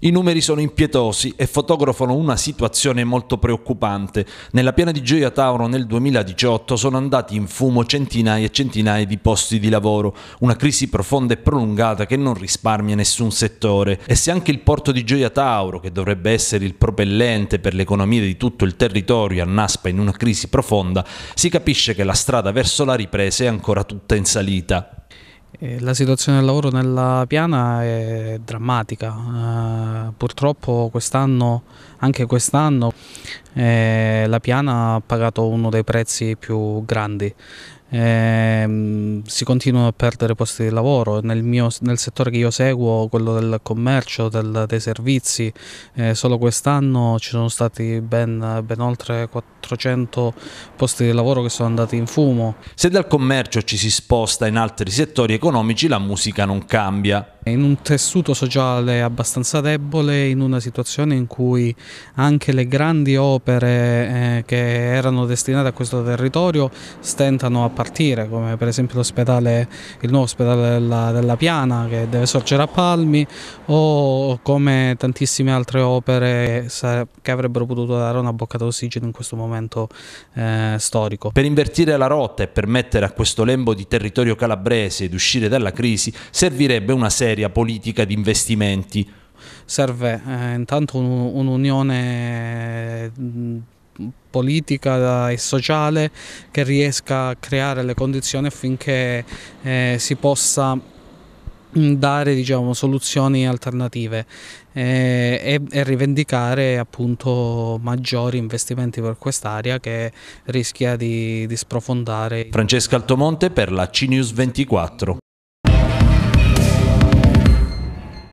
I numeri sono impietosi e fotografano una situazione molto preoccupante. Nella piana di Gioia Tauro nel 2018 sono andati in fumo centinaia e centinaia di posti di lavoro, una crisi profonda e prolungata che non risparmia nessun settore. E se anche il porto di Gioia Tauro, che dovrebbe essere il propellente per l'economia di tutto il territorio, annaspa in una crisi profonda, si capisce che la strada verso la ripresa è ancora tutta in salita. La situazione del lavoro nella piana è drammatica, uh, purtroppo quest'anno, anche quest'anno eh, la Piana ha pagato uno dei prezzi più grandi. Eh, si continuano a perdere posti di lavoro nel, mio, nel, settore che io seguo, quello del commercio, del, dei servizi, eh, solo quest'anno ci sono stati ben, ben, oltre 400 posti di lavoro che sono andati in fumo. Se dal commercio ci si sposta in altri settori economici la musica non cambia, in un tessuto sociale abbastanza debole, in una situazione in cui anche le grandi opere eh, che erano destinate a questo territorio stentano a partire, come per esempio il nuovo ospedale della, della, Piana che deve sorgere a Palmi o come tantissime altre opere che avrebbero potuto dare una boccata d'ossigeno in questo momento eh, storico. Per invertire la rotta e permettere a questo lembo di territorio calabrese di uscire dalla crisi servirebbe una serie seria politica di investimenti? Serve eh, intanto un'unione mm, politica e sociale che riesca a creare le condizioni affinché eh, si possa mm, dare diciamo, soluzioni alternative eh, e, e, rivendicare appunto maggiori investimenti per quest'area che rischia di, di sprofondare. Francesca Altomonte per la CNews 24.